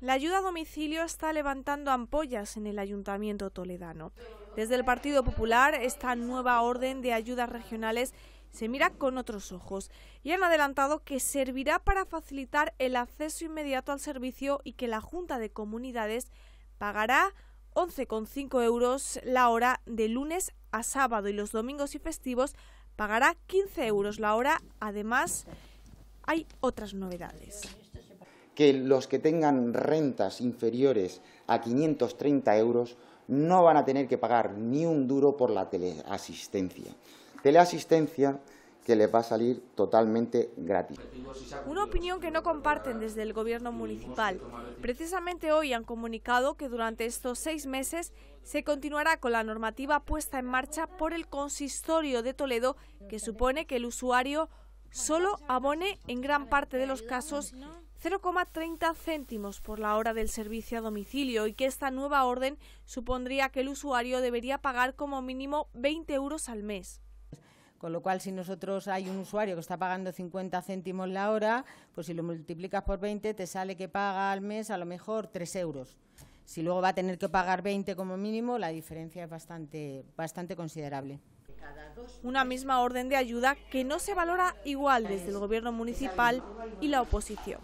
La ayuda a domicilio está levantando ampollas en el ayuntamiento toledano. Desde el Partido Popular, esta nueva orden de ayudas regionales se mira con otros ojos y han adelantado que servirá para facilitar el acceso inmediato al servicio y que la Junta de Comunidades pagará 11,5 euros la hora de lunes a sábado y los domingos y festivos pagará 15 euros la hora. Además, hay otras novedades que los que tengan rentas inferiores a 530 euros no van a tener que pagar ni un duro por la teleasistencia. Teleasistencia que les va a salir totalmente gratis. Una opinión que no comparten desde el gobierno municipal. Precisamente hoy han comunicado que durante estos seis meses se continuará con la normativa puesta en marcha por el consistorio de Toledo, que supone que el usuario solo abone en gran parte de los casos 0,30 céntimos por la hora del servicio a domicilio y que esta nueva orden supondría que el usuario debería pagar como mínimo 20 euros al mes. Con lo cual, si nosotros hay un usuario que está pagando 50 céntimos la hora, pues si lo multiplicas por 20 te sale que paga al mes a lo mejor 3 euros. Si luego va a tener que pagar 20 como mínimo, la diferencia es bastante, bastante considerable. Una misma orden de ayuda que no se valora igual desde el gobierno municipal y la oposición.